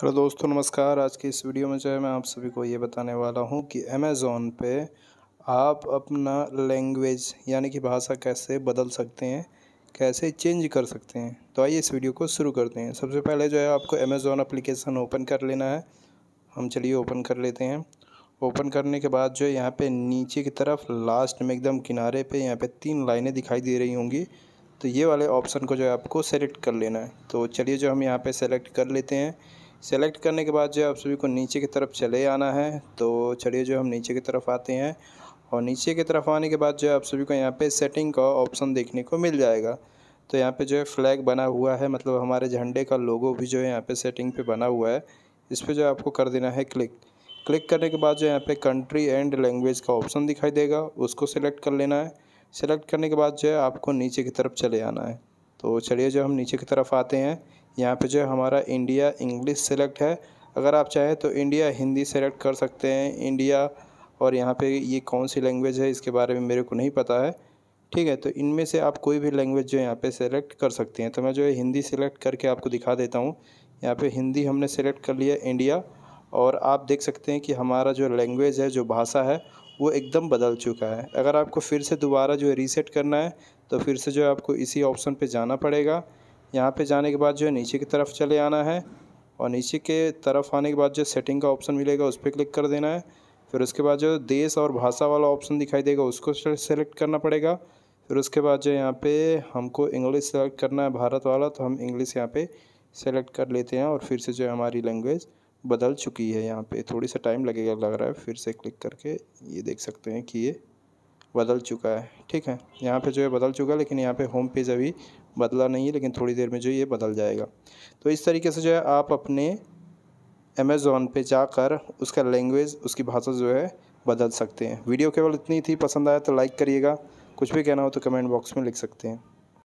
hello दोस्तों नमस्कार आज के इस वीडियो में जो है मैं आप सभी को ये बताने वाला हूँ कि अमेज़ोन पे आप अपना लैंग्वेज यानी कि भाषा कैसे बदल सकते हैं कैसे चेंज कर सकते हैं तो आइए इस वीडियो को शुरू करते हैं सबसे पहले जो है आपको अमेज़ोन अप्लीकेशन ओपन कर लेना है हम चलिए ओपन कर लेते हैं ओपन करने के बाद जो है यहाँ पर नीचे की तरफ लास्ट में एकदम किनारे पर यहाँ पर तीन लाइनें दिखाई दे रही होंगी तो ये वाले ऑप्शन को जो है आपको सेलेक्ट कर लेना है तो चलिए जो हम यहाँ पर सेलेक्ट कर लेते हैं सेलेक्ट करने के बाद जो है आप सभी को नीचे की तरफ चले आना है तो चलिए जो हम नीचे की तरफ आते हैं और नीचे की तरफ आने के बाद जो है आप सभी को यहाँ पे सेटिंग का ऑप्शन देखने को मिल जाएगा तो यहाँ पे जो है फ्लैग बना हुआ है मतलब हमारे झंडे का लोगो भी जो है यहाँ पे सेटिंग पे बना हुआ है इस पर जो है आपको कर देना है क्लिक क्लिक करने के बाद जो यहाँ पे कंट्री एंड लैंग्वेज का ऑप्शन दिखाई देगा उसको सिलेक्ट कर लेना है सिलेक्ट करने के बाद जो है आपको नीचे की तरफ चले आना है तो चलिए जो हम नीचे की तरफ आते हैं यहाँ पे जो हमारा इंडिया इंग्लिश सेलेक्ट है अगर आप चाहें तो इंडिया हिंदी सेलेक्ट कर सकते हैं इंडिया और यहाँ पे ये कौन सी लैंग्वेज है इसके बारे में मेरे को नहीं पता है ठीक है तो इनमें से आप कोई भी लैंग्वेज जो यहाँ पे सेलेक्ट कर सकते हैं तो मैं जो है हिंदी सेलेक्ट करके आपको दिखा देता हूँ यहाँ पे हिंदी हमने सेलेक्ट कर लिया इंडिया और आप देख सकते हैं कि हमारा जो लैंग्वेज है जो भाषा है वो एकदम बदल चुका है अगर आपको फिर से दोबारा जो है रीसेट करना है तो फिर से जो है आपको इसी ऑप्शन पर जाना पड़ेगा यहाँ पे जाने के बाद जो है नीचे की तरफ चले आना है और नीचे के तरफ आने के बाद जो सेटिंग का ऑप्शन मिलेगा उस पर क्लिक कर देना है फिर उसके बाद जो देश और भाषा वाला ऑप्शन दिखाई देगा उसको सेलेक्ट करना पड़ेगा फिर उसके बाद जो यहाँ पे हमको इंग्लिश सेलेक्ट करना है भारत वाला तो हम इंग्लिश यहाँ पे सेलेक्ट कर लेते हैं और फिर से जो है हमारी लैंग्वेज बदल चुकी है यहाँ पे थोड़ी सा टाइम लगेगा लग रहा है फिर से क्लिक करके ये देख सकते हैं कि ये बदल चुका है ठीक है यहाँ पे जो है बदल चुका है लेकिन यहाँ पे होम पेज अभी बदला नहीं है लेकिन थोड़ी देर में जो ये बदल जाएगा तो इस तरीके से जो है आप अपने अमेज़ोन पे जाकर उसका लैंग्वेज उसकी भाषा जो है बदल सकते हैं वीडियो केवल इतनी थी पसंद आया तो लाइक करिएगा कुछ भी कहना हो तो कमेंट बॉक्स में लिख सकते हैं